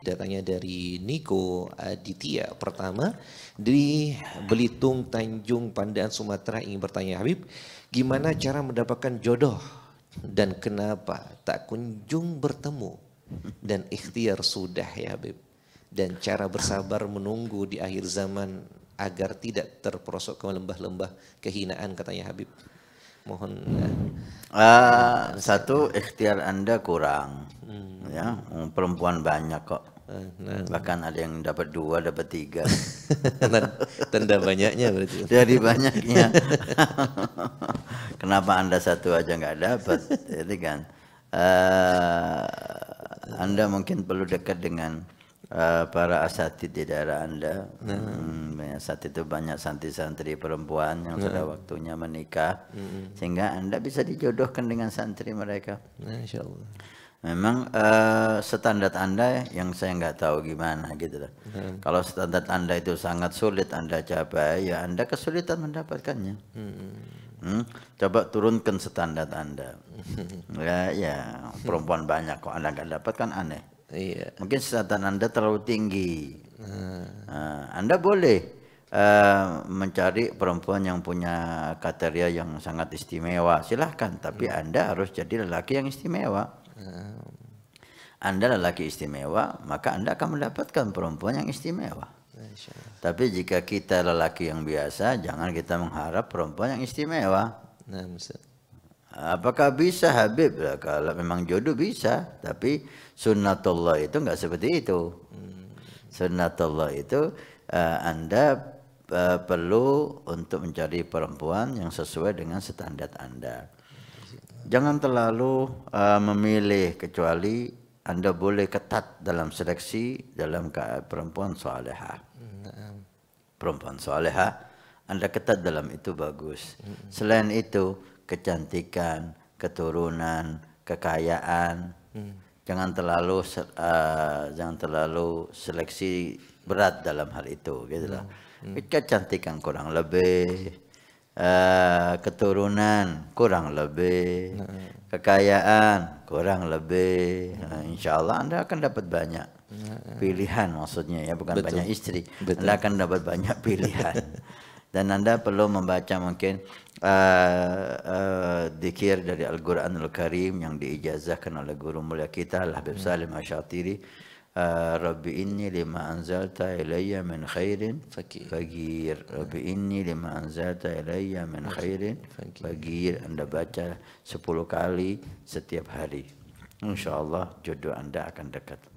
datangnya dari Niko Aditya pertama di Belitung Tanjung Pandan Sumatera ingin bertanya Habib, gimana cara mendapatkan jodoh dan kenapa tak kunjung bertemu dan ikhtiar sudah ya Habib dan cara bersabar menunggu di akhir zaman agar tidak terperosok ke lembah-lembah kehinaan katanya Habib. Mohon uh, satu ikhtiar Anda kurang. Hmm ya um, perempuan banyak kok ah, nah, bahkan ada yang dapat dua dapat tiga nah, tanda banyaknya berarti dari banyaknya kenapa anda satu aja nggak dapat Jadi kan uh, anda mungkin perlu dekat dengan uh, para asatid di daerah anda nah. hmm, ya, asatid itu banyak santri-santri perempuan yang nah. sudah waktunya menikah sehingga anda bisa dijodohkan dengan santri mereka nah, memang uh, standar anda yang saya nggak tahu gimana gitu loh. Hmm. Kalau standar anda itu sangat sulit anda capai, ya anda kesulitan mendapatkannya. Hmm. Hmm? Coba turunkan standar anda. ya, ya perempuan banyak kok anda nggak dapat kan aneh. Iya. Mungkin standar anda terlalu tinggi. Hmm. Uh, anda boleh uh, mencari perempuan yang punya kriteria yang sangat istimewa, silahkan. Tapi hmm. anda harus jadi lelaki yang istimewa. Anda lelaki istimewa, maka Anda akan mendapatkan perempuan yang istimewa. Tapi jika kita lelaki yang biasa, jangan kita mengharap perempuan yang istimewa. Nah, Apakah bisa Habib? Ya, kalau memang jodoh bisa, tapi sunnatullah itu nggak seperti itu. Hmm. Sunnatullah itu uh, Anda uh, perlu untuk mencari perempuan yang sesuai dengan standar Anda jangan terlalu uh, memilih kecuali anda boleh ketat dalam seleksi dalam perempuan soleha. Perempuan soleha, Anda ketat dalam itu bagus. Selain itu, kecantikan, keturunan, kekayaan, hmm. jangan terlalu uh, jangan terlalu seleksi berat dalam hal itu, gitulah. Hmm. Hmm. Kecantikan kurang lebih Eh, keturunan kurang lebih, nah. kekayaan kurang lebih. Nah, insya Allah Anda akan dapat banyak nah. pilihan maksudnya ya, bukan Betul. banyak istri. Betul. Anda akan dapat banyak pilihan. Dan Anda perlu membaca mungkin uh, uh, dikir dari Al-Quranul Karim yang diijazahkan oleh guru mulia kita Al-Habib hmm. Salim Asyatiri. Eh, Rabbi inni lima anzalta ilayya min khairin fakir Rabbi inni lima anzalta ilayya min khairin fakir Anda baca 10 kali setiap hari. Insya Allah jodoh Anda akan dekat.